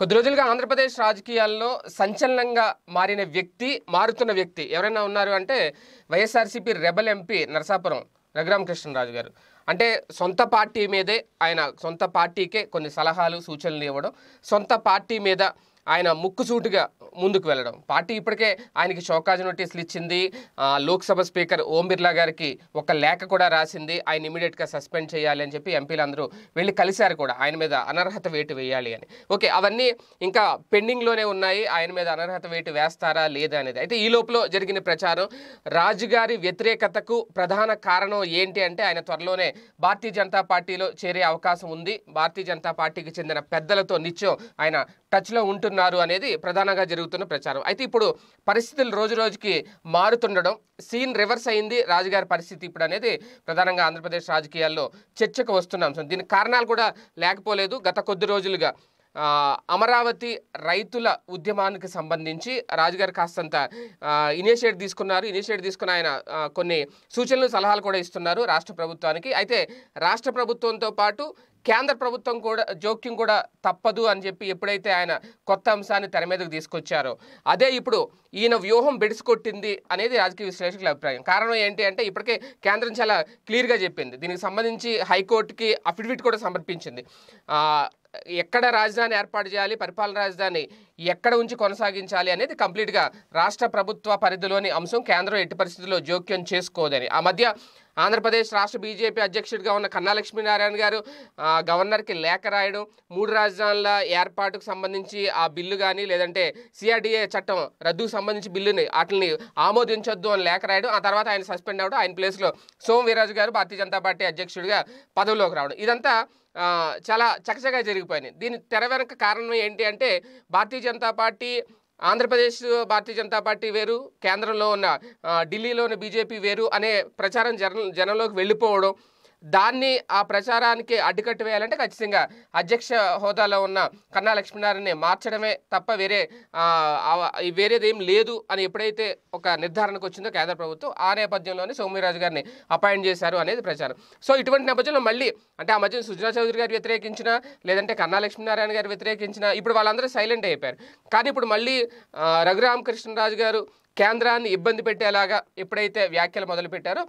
కొద్ది రోజులుగా ఆంధ్రప్రదేశ్ రాజకీయాల్లో సంచలనంగా మారిన వ్యక్తి మారుతున్న వ్యక్తి ఎవరైనా ఉన్నారు అంటే వైఎస్ఆర్సీపీ రెబల్ ఎంపీ నరసాపురం రఘురామకృష్ణరాజు గారు అంటే సొంత పార్టీ మీదే ఆయన సొంత పార్టీకే కొన్ని సలహాలు సూచనలు ఇవ్వడం సొంత పార్టీ మీద ఆయన ముక్కుసూటుగా ముందుకు వెళ్ళడం పార్టీ ఇప్పటికే ఆయనకి షోకాజ్ నోటీసులు ఇచ్చింది లోక్సభ స్పీకర్ ఓం బిర్లా గారికి ఒక లేఖ కూడా రాసింది ఆయన ఇమీడియట్గా సస్పెండ్ చేయాలి అని చెప్పి ఎంపీలు అందరూ వెళ్ళి కలిశారు కూడా ఆయన మీద అనర్హత వేటు వేయాలి అని ఓకే అవన్నీ ఇంకా పెండింగ్లోనే ఉన్నాయి ఆయన మీద అనర్హత వేటు వేస్తారా లేదా అనేది అయితే ఈ లోపల జరిగిన ప్రచారం రాజుగారి వ్యతిరేకతకు ప్రధాన కారణం ఏంటి అంటే ఆయన త్వరలోనే భారతీయ జనతా పార్టీలో చేరే అవకాశం ఉంది భారతీయ జనతా పార్టీకి చెందిన పెద్దలతో నిత్యం ఆయన టచ్లో ఉంటున్న ఉన్నారు అనేది ప్రధానంగా జరుగుతున్న ప్రచారం అయితే ఇప్పుడు పరిస్థితులు రోజు రోజుకి మారుతుండడం సీన్ రివర్స్ అయింది రాజుగారి పరిస్థితి ఇప్పుడు అనేది ప్రధానంగా ఆంధ్రప్రదేశ్ రాజకీయాల్లో చర్చకు వస్తున్న అంశం దీనికి కారణాలు కూడా లేకపోలేదు గత కొద్ది రోజులుగా అమరావతి రైతుల ఉద్యమానికి సంబంధించి రాజుగారు కాస్తంత ఇనిషియేట్ తీసుకున్నారు ఇనిషియేట్ తీసుకున్న ఆయన కొన్ని సూచనలు సలహాలు కూడా ఇస్తున్నారు రాష్ట్ర ప్రభుత్వానికి అయితే రాష్ట్ర ప్రభుత్వంతో పాటు కేంద్ర ప్రభుత్వం కూడా జోక్యం కూడా తప్పదు అని చెప్పి ఎప్పుడైతే ఆయన కొత్త అంశాన్ని తెర మీదకు తీసుకొచ్చారో అదే ఇప్పుడు ఈయన వ్యూహం బెడిసికొట్టింది అనేది రాజకీయ విశ్లేషకుల అభిప్రాయం కారణం ఏంటి అంటే ఇప్పటికే కేంద్రం చాలా క్లియర్గా చెప్పింది దీనికి సంబంధించి హైకోర్టుకి అఫిడవిట్ కూడా సమర్పించింది ఎక్కడ రాజధాని ఏర్పాటు చేయాలి పరిపాలన రాజధాని ఎక్కడ ఉంచి కొనసాగించాలి అనేది కంప్లీట్గా రాష్ట్ర ప్రభుత్వ పరిధిలోని అంశం కేంద్రం ఎట్టి పరిస్థితుల్లో జోక్యం చేసుకోదని ఆ మధ్య ఆంధ్రప్రదేశ్ రాష్ట్ర బీజేపీ అధ్యక్షుడిగా ఉన్న కన్నా లక్ష్మీనారాయణ గారు గవర్నర్కి లేఖ రాయడం మూడు రాజధానుల ఏర్పాటుకు సంబంధించి ఆ బిల్లు కానీ లేదంటే సిఆర్డిఏ చట్టం రద్దుకు సంబంధించి బిల్లుని వాటిని ఆమోదించొద్దు అని లేఖ రాయడం ఆ తర్వాత ఆయన సస్పెండ్ అవ్వడం ఆయన ప్లేస్లో సోమ వీరాజు గారు భారతీయ జనతా పార్టీ అధ్యక్షుడిగా పదవిలోకి రావడం ఇదంతా చాలా చకచగా జరిగిపోయింది దీని తెర వెనక కారణం ఏంటి అంటే భారతీయ జనతా పార్టీ ఆంధ్రప్రదేశ్ భారతీయ జనతా పార్టీ వేరు కేంద్రంలో ఉన్న ఢిల్లీలో ఉన్న బీజేపీ వేరు అనే ప్రచారం జన జనంలోకి వెళ్ళిపోవడం దాన్ని ఆ ప్రచారానికి అడ్డుకట్టు వేయాలంటే ఖచ్చితంగా అధ్యక్ష హోదాలో ఉన్న కన్నా లక్ష్మీనారాయణని మార్చడమే తప్ప వేరే వేరేది ఏం లేదు అని ఎప్పుడైతే ఒక నిర్ధారణకు వచ్చిందో కేంద్ర ప్రభుత్వం ఆ నేపథ్యంలోనే సౌమ్యరాజు గారిని అపాయింట్ చేశారు అనేది ప్రచారం సో ఇటువంటి నేపథ్యంలో మళ్ళీ అంటే ఆ మధ్యన సుజనా చౌదరి గారు వ్యతిరేకించిన లేదంటే కన్నా లక్ష్మీనారాయణ గారు వ్యతిరేకించిన ఇప్పుడు వాళ్ళందరూ సైలెంట్ అయిపోయారు కానీ ఇప్పుడు మళ్ళీ రఘురామకృష్ణరాజు గారు కేంద్రాన్ని ఇబ్బంది పెట్టేలాగా ఎప్పుడైతే వ్యాఖ్యలు మొదలుపెట్టారో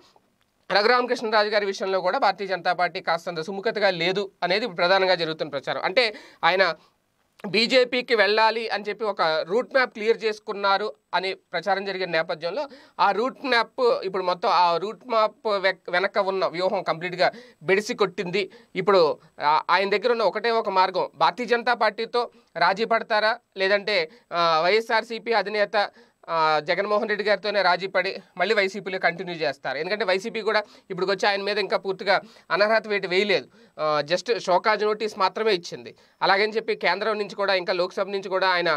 రఘురామకృష్ణరాజు గారి విషయంలో కూడా భారతీయ జనతా పార్టీ కాస్తంత సుముఖతగా లేదు అనేది ప్రధానంగా జరుగుతున్న ప్రచారం అంటే ఆయన బీజేపీకి వెళ్ళాలి అని చెప్పి ఒక రూట్ మ్యాప్ క్లియర్ చేసుకున్నారు అనే ప్రచారం జరిగిన నేపథ్యంలో ఆ రూట్ మ్యాప్ ఇప్పుడు మొత్తం ఆ రూట్ మ్యాప్ వెనక ఉన్న వ్యూహం కంప్లీట్గా బెడిసి కొట్టింది ఇప్పుడు ఆయన దగ్గర ఉన్న ఒకటే ఒక మార్గం భారతీయ జనతా పార్టీతో రాజీ పడతారా లేదంటే వైఎస్ఆర్సీపీ అధినేత జగన్మోహన్ రెడ్డి గారితోనే రాజీ పడి మళ్ళీ వైసీపీలో కంటిన్యూ చేస్తారు ఎందుకంటే వైసీపీ కూడా ఇప్పుడు వచ్చి ఆయన మీద ఇంకా పూర్తిగా అనర్హత వేటి వేయలేదు జస్ట్ షోకాజ్ నోటీస్ మాత్రమే ఇచ్చింది అలాగని చెప్పి కేంద్రం నుంచి కూడా ఇంకా లోక్సభ నుంచి కూడా ఆయన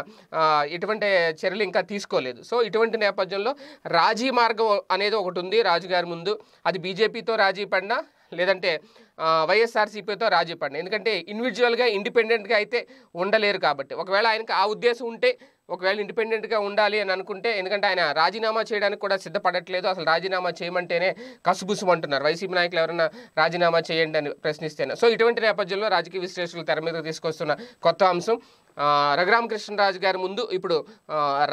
ఎటువంటి చర్యలు ఇంకా తీసుకోలేదు సో ఇటువంటి నేపథ్యంలో రాజీ మార్గం అనేది ఒకటి ఉంది రాజుగారి ముందు అది బీజేపీతో రాజీ పడినా లేదంటే వైఎస్ఆర్సీపీతో రాజీ పడిన ఎందుకంటే ఇండివిజువల్గా ఇండిపెండెంట్గా అయితే ఉండలేరు కాబట్టి ఒకవేళ ఆయనకు ఆ ఉద్దేశం ఉంటే ఒకవేళ ఇండిపెండెంట్గా ఉండాలి అని అనుకుంటే ఎందుకంటే ఆయన రాజీనామా చేయడానికి కూడా సిద్ధపడట్లేదు అసలు రాజీనామా చేయమంటేనే కసుబుసు అంటున్నారు వైసీపీ నాయకులు ఎవరైనా రాజీనామా చేయండి అని ప్రశ్నిస్తేనే సో ఇటువంటి నేపథ్యంలో రాజకీయ విశ్లేషకులు తెర మీద తీసుకొస్తున్న కొత్త అంశం రఘురామ కృష్ణరాజు గారి ముందు ఇప్పుడు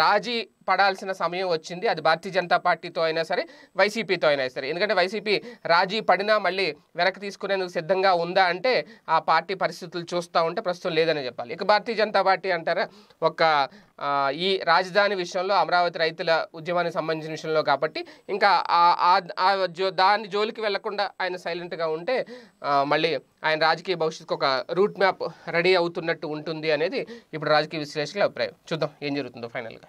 రాజీ పడాల్సిన సమయం వచ్చింది అది భారతీయ జనతా పార్టీతో అయినా సరే వైసీపీతో అయినా సరే ఎందుకంటే వైసీపీ రాజీ పడినా మళ్ళీ వెనక్కి తీసుకుని చేసుకునేందుకు సిద్ధంగా ఉందా అంటే ఆ పార్టీ పరిస్థితులు చూస్తూ ఉంటే ప్రస్తుతం లేదని చెప్పాలి ఇక భారతీయ జనతా పార్టీ అంటారా ఒక ఈ రాజధాని విషయంలో అమరావతి రైతుల ఉద్యమానికి సంబంధించిన విషయంలో కాబట్టి ఇంకా దాని జోలికి వెళ్లకుండా ఆయన సైలెంట్గా ఉంటే మళ్ళీ ఆయన రాజకీయ భవిష్యత్తుకు ఒక రూట్ మ్యాప్ రెడీ అవుతున్నట్టు ఉంటుంది అనేది ఇప్పుడు రాజకీయ విశ్లేషకుల అభిప్రాయం చూద్దాం ఏం జరుగుతుందో ఫైనల్గా